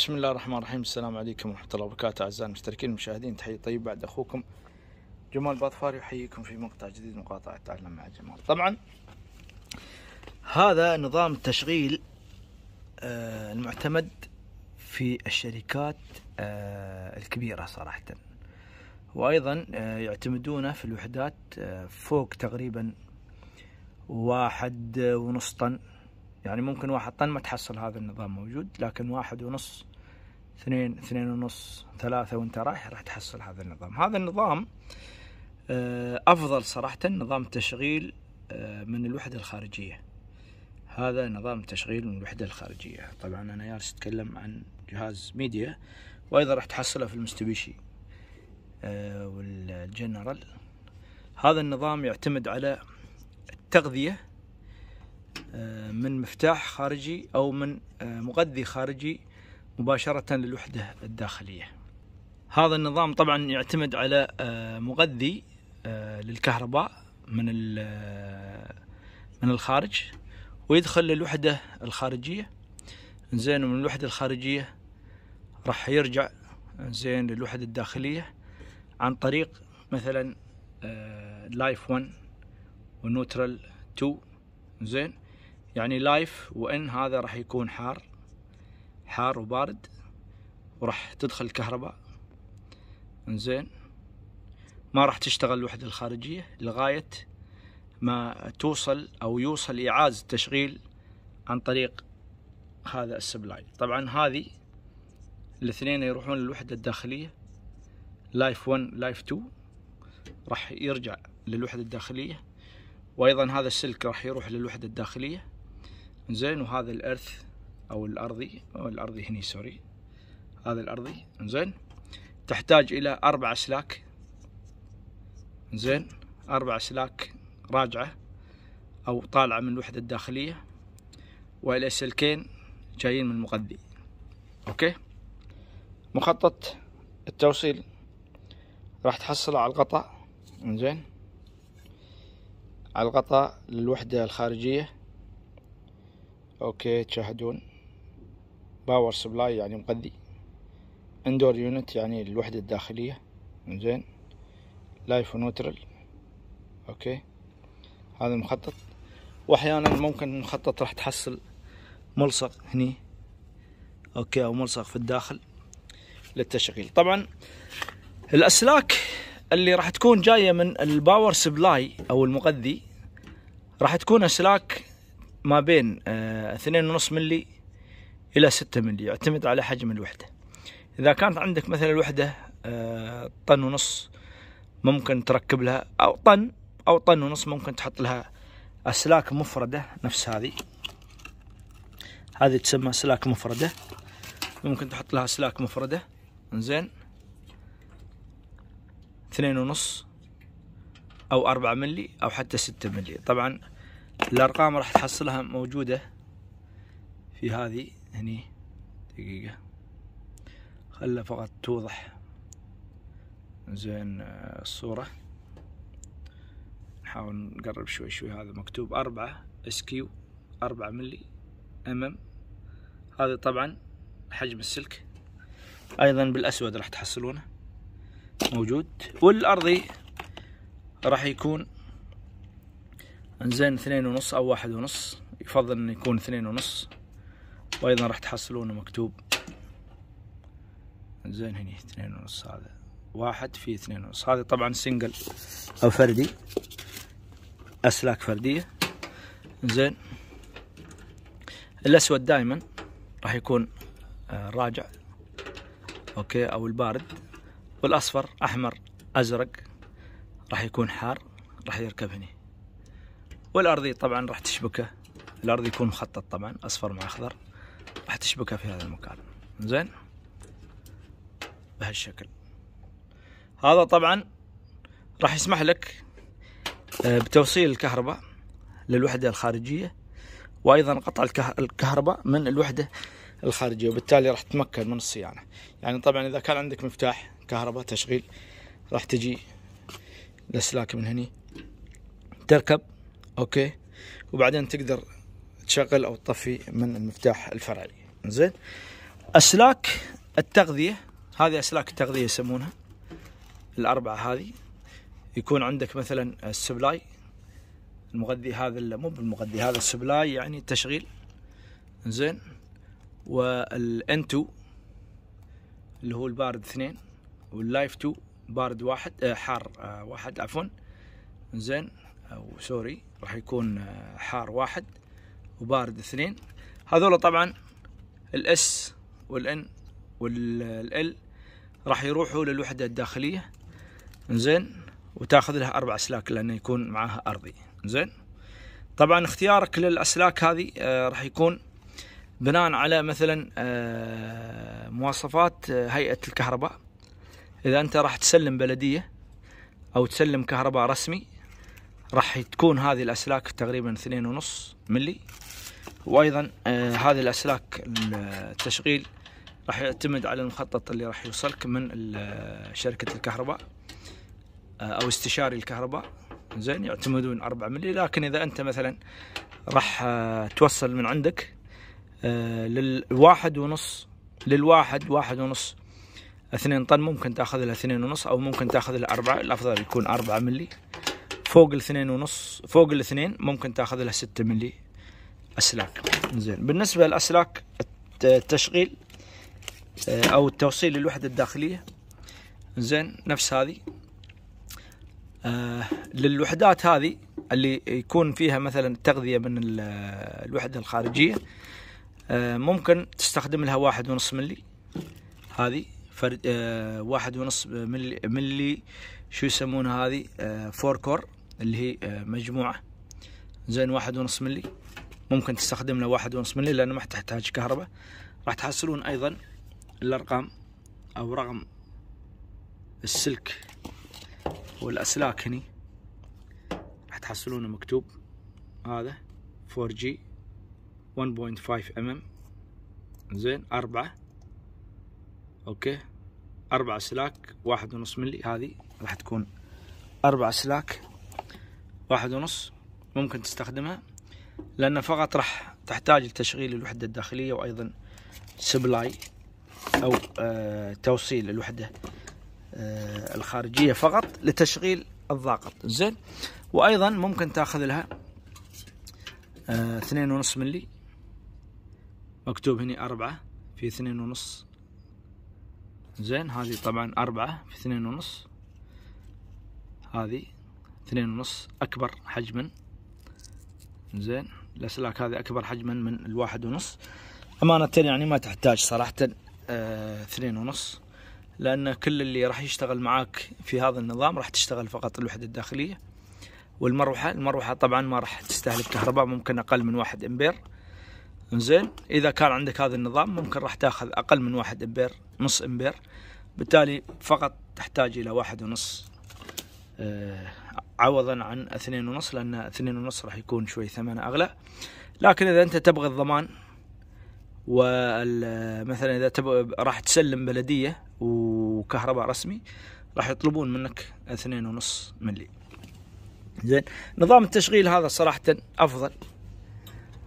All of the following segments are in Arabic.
بسم الله الرحمن الرحيم السلام عليكم ورحمة الله وبركاته أعزائي المشتركين المشاهدين تحية طيب بعد أخوكم جمال باطفاري يحييكم في مقطع جديد مقاطعة تعلم مع جمال طبعا هذا نظام التشغيل آه، المعتمد في الشركات آه، الكبيرة صراحة وأيضا آه، يعتمدونه في الوحدات فوق تقريبا واحد ونص طن يعني ممكن واحد طن ما تحصل هذا النظام موجود لكن واحد ونص اثنين اثنين ونص ثلاثة وانت رايح راح تحصل هذا النظام هذا النظام آه، افضل صراحة نظام تشغيل آه، من الوحدة الخارجية هذا نظام تشغيل من الوحدة الخارجية طبعا انا جالس اتكلم عن جهاز ميديا وايضا راح تحصله في المستبيشي آه، والجنرال هذا النظام يعتمد على التغذية من مفتاح خارجي او من مغذي خارجي مباشرة للوحدة الداخلية هذا النظام طبعا يعتمد على آه، مغذي آه، للكهرباء من آه، من الخارج ويدخل للوحدة الخارجية زين ومن الوحدة الخارجية راح يرجع زين للوحدة الداخلية عن طريق مثلا لايف 1 ونوترال 2 زين يعني لايف وان هذا راح يكون حار حار وبارد وراح تدخل الكهرباء انزين ما راح تشتغل الوحدة الخارجية لغاية ما توصل أو يوصل ايعاز تشغيل عن طريق هذا السبلاي طبعا هذه الاثنين يروحون للوحدة الداخلية لايف 1 لايف 2 راح يرجع للوحدة الداخلية وأيضا هذا السلك راح يروح للوحدة الداخلية زين وهذا الارث او الارضي او الارضي هني سوري هذا الارضي زين تحتاج الى اربع اسلاك زين اربع اسلاك راجعه او طالعه من الوحده الداخليه والى سلكين جايين من المغذي اوكي مخطط التوصيل راح تحصله على الغطاء زين على الغطاء للوحده الخارجيه اوكي تشاهدون باور سبلاي يعني مغذي اندور يونت يعني الوحدة الداخلية زين لايف ونوترال اوكي هذا المخطط واحيانا ممكن المخطط راح تحصل ملصق هني اوكي او ملصق في الداخل للتشغيل طبعا الاسلاك اللي راح تكون جايه من الباور سبلاي او المغذي راح تكون اسلاك ما بين آه، اثنين ونص ملي إلى 6 ملي يعتمد على حجم الوحدة إذا كانت عندك مثلا الوحدة آه، طن ونص ممكن تركب لها أو طن أو طن ونص ممكن تحط لها أسلاك مفردة نفس هذه هذه تسمى أسلاك مفردة ممكن تحط لها أسلاك مفردة زين اثنين ونص أو أربعة ملي أو حتى ستة ملي طبعا الأرقام راح تحصلها موجودة في هذه هني دقيقة خله فقط توضح زين آه، الصورة نحاول نقرب شوي شوي هذا مكتوب أربعة اسكيو أربعة ملي أمم هذا طبعا حجم السلك أيضا بالأسود راح تحصلونه موجود والأرضي راح يكون انزين اثنين ونص أو واحد ونص يفضل أن يكون اثنين ونص وايضا راح تحصلونه مكتوب زين هني اثنين ونص هذا واحد في اثنين ونص هذا طبعا سنجل او فردي اسلاك فرديه زين الاسود دائما راح يكون آه، راجع اوكي او البارد والاصفر احمر ازرق راح يكون حار راح يركب هني والارضي طبعا راح تشبكه الارض يكون مخطط طبعا اصفر مع اخضر راح تشبكها في هذا المكان زين بهالشكل هذا طبعا راح يسمح لك آه، بتوصيل الكهرباء للوحدة الخارجية وأيضا قطع الكهرباء من الوحدة الخارجية وبالتالي راح تتمكن من الصيانة يعني طبعا إذا كان عندك مفتاح كهرباء تشغيل راح تجي الأسلاك من هني تركب أوكي وبعدين تقدر تشغل او تطفي من المفتاح الفرعي زين اسلاك التغذيه هذه اسلاك التغذيه يسمونها الاربعه هذه يكون عندك مثلا السبلاي المغذي هذا مو بالمغذي هذا السبلاي يعني التشغيل زين والانتو اللي هو البارد اثنين واللايف تو بارد واحد آه، حار آه، واحد عفوا زين او سوري راح يكون آه، حار واحد وبارد اثنين هذول طبعا الاس والان والال راح يروحوا للوحدة الداخلية زين وتاخذ لها اربع اسلاك لانه يكون معاها ارضي زين طبعا اختيارك للاسلاك هذه آه، راح يكون بناء على مثلا آه، مواصفات آه، هيئة الكهرباء اذا انت راح تسلم بلدية او تسلم كهرباء رسمي راح تكون هذه الاسلاك تقريبا اثنين ونص ملي وايضا آه، هذه الاسلاك التشغيل راح يعتمد على المخطط اللي راح يوصلك من آه، شركة الكهرباء آه، او استشاري الكهرباء زين يعتمدون 4 ملي لكن اذا انت مثلا راح توصل من عندك للواحد ونص للواحد واحد ونص اثنين طن ممكن تاخذ لها اثنين ونص او ممكن تاخذ لها اربعة الافضل يكون اربعة ملي فوق الاثنين ونص فوق الاثنين ممكن تاخذ لها ستة ملي اسلاك زين بالنسبه للاسلاك التشغيل آه، او التوصيل للوحده الداخليه زين نفس هذه آه للوحدات هذه اللي يكون فيها مثلا تغذيه من الوحده الخارجيه آه ممكن تستخدم لها واحد ونص ملي هذه فرد آه واحد ونص ملي, ملي شو يسمونها هذه آه، فور كور اللي هي آه، مجموعه زين واحد ونص ملي ممكن تستخدم له واحد ونص ملي لأنه ما تحتاج كهرباء راح تحصلون أيضا الأرقام أو رقم السلك والأسلاك هني راح تحصلونه مكتوب هذا 4G 1.5 mm زين أربعة أوكي أربعة سلاك واحد ونص ملي هذه راح تكون أربعة سلاك واحد ونص ممكن تستخدمها لان فقط راح تحتاج لتشغيل الوحده الداخليه وايضا سبلاي او آه، توصيل الوحده آه، الخارجيه فقط لتشغيل الضاغط زين وايضا ممكن تاخذ لها 2.5 آه، ملي مكتوب هنا 4 في 2.5 زين هذه طبعا 4 في 2.5 هذه 2.5 اكبر حجما زين الاسلاك هذه اكبر حجما من الواحد ونص امانه يعني ما تحتاج صراحه آه اثنين ونص لان كل اللي راح يشتغل معاك في هذا النظام راح تشتغل فقط الوحده الداخليه والمروحه المروحه طبعا ما راح تستهلك كهرباء ممكن اقل من واحد امبير زين اذا كان عندك هذا النظام ممكن راح تاخذ اقل من واحد امبير نص امبير بالتالي فقط تحتاج الى واحد ونص آه عوضا عن اثنين ونص لان اثنين ونص راح يكون شوي ثمنه اغلى لكن اذا انت تبغى الضمان ومثلا اذا تبغى راح تسلم بلديه وكهرباء رسمي راح يطلبون منك اثنين ونص ملي زين نظام التشغيل هذا صراحه افضل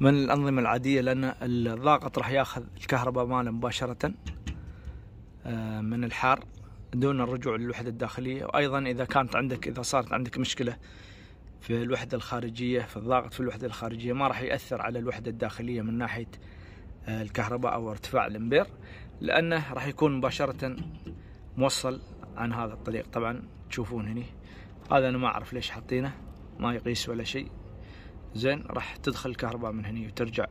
من الانظمه العاديه لان الضاغط راح ياخذ الكهرباء ماله مباشره آه، من الحار دون الرجوع للوحدة الداخلية وأيضا إذا كانت عندك إذا صارت عندك مشكلة في الوحدة الخارجية في الضغط في الوحدة الخارجية ما راح يأثر على الوحدة الداخلية من ناحية آه، الكهرباء أو ارتفاع الأمبير لأنه راح يكون مباشرة موصل عن هذا الطريق طبعا تشوفون هني هذا أنا ما أعرف ليش حاطينه ما يقيس ولا شيء زين راح تدخل الكهرباء من هني وترجع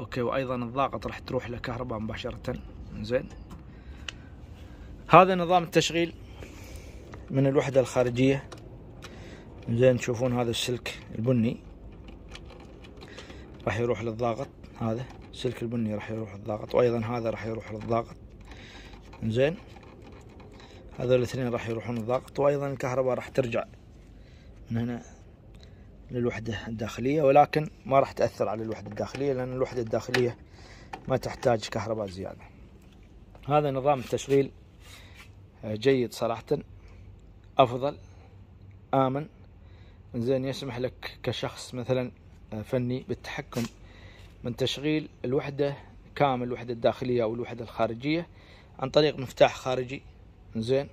أوكي وأيضا الضاغط راح تروح له كهرباء مباشرة زين هذا نظام التشغيل من الوحدة الخارجية زين تشوفون هذا السلك البني راح يروح للضاغط هذا السلك البني راح يروح للضاغط وايضا هذا راح يروح للضاغط زين هذول الاثنين راح يروحون للضاغط وايضا الكهرباء راح ترجع من هنا للوحدة الداخلية ولكن ما راح تأثر على الوحدة الداخلية لأن الوحدة الداخلية ما تحتاج كهرباء زيادة هذا نظام التشغيل جيد صراحة أفضل آمن زين يسمح لك كشخص مثلا آه، فني بالتحكم من تشغيل الوحدة كامل الوحدة الداخلية أو الوحدة الخارجية عن طريق مفتاح خارجي زين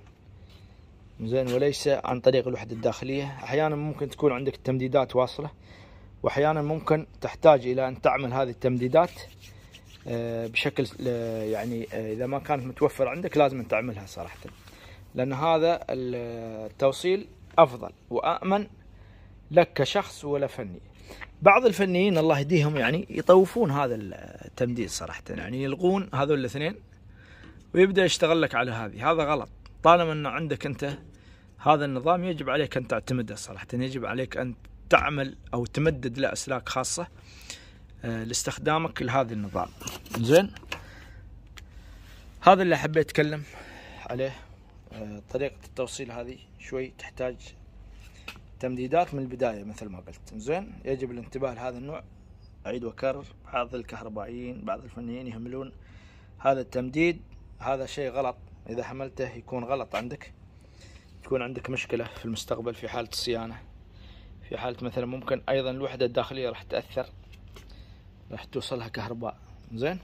زين وليس عن طريق الوحدة الداخلية أحيانا ممكن تكون عندك تمديدات واصلة وأحيانا ممكن تحتاج إلى أن تعمل هذه التمديدات آه، بشكل آه، يعني إذا ما كانت متوفرة عندك لازم تعملها صراحة لأن هذا التوصيل أفضل وامن لك كشخص ولا فني بعض الفنيين الله يهديهم يعني يطوفون هذا التمديد صراحة يعني يلغون هذول الاثنين ويبدأ يشتغل لك على هذه هذا غلط طالما أنه عندك أنت هذا النظام يجب عليك أن تعتمده صراحة يجب عليك أن تعمل أو تمدد له أسلاك خاصة آه، لاستخدامك لهذا النظام زين هذا اللي حبيت أتكلم عليه آه، طريقة التوصيل هذه شوي تحتاج تمديدات من البداية مثل ما قلت زين يجب الانتباه لهذا النوع أعيد وأكرر بعض الكهربائيين بعض الفنيين يهملون هذا التمديد هذا شيء غلط إذا حملته يكون غلط عندك تكون عندك مشكلة في المستقبل في حالة الصيانة في حالة مثلا ممكن أيضا الوحدة الداخلية راح تأثر راح توصلها كهرباء زين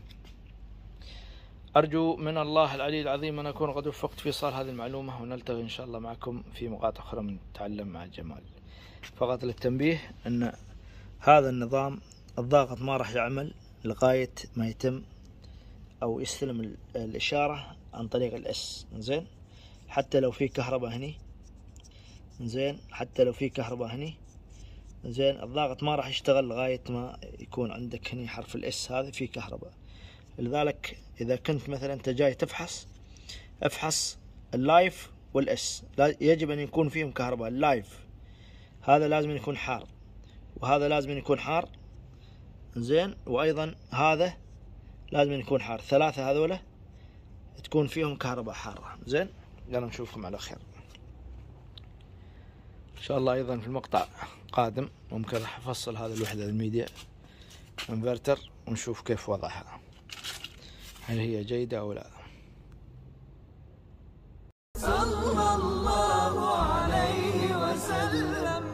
أرجو من الله العلي العظيم أن أكون قد وفقت في إيصال هذه المعلومة ونلتقي إن شاء الله معكم في مقاطع أخرى من تعلم مع الجمال فقط للتنبيه أن هذا النظام الضاغط ما راح يعمل لغاية ما يتم أو يستلم الإشارة عن طريق الإس زين حتى لو في كهرباء هني زين حتى لو في كهرباء هني زين الضاغط ما راح يشتغل لغاية ما يكون عندك هني حرف الإس هذا في كهرباء لذلك اذا كنت مثلا انت جاي تفحص افحص اللايف والاس يجب ان يكون فيهم كهرباء اللايف هذا لازم يكون حار وهذا لازم يكون حار زين وايضا هذا لازم يكون حار ثلاثة هذولا تكون فيهم كهرباء حارة زين يلا نشوفكم على خير ان شاء الله ايضا في المقطع قادم ممكن راح افصل هذه الوحدة الميديا انفرتر ونشوف كيف وضعها هل هي جيدة أو لا صلى الله عليه وسلم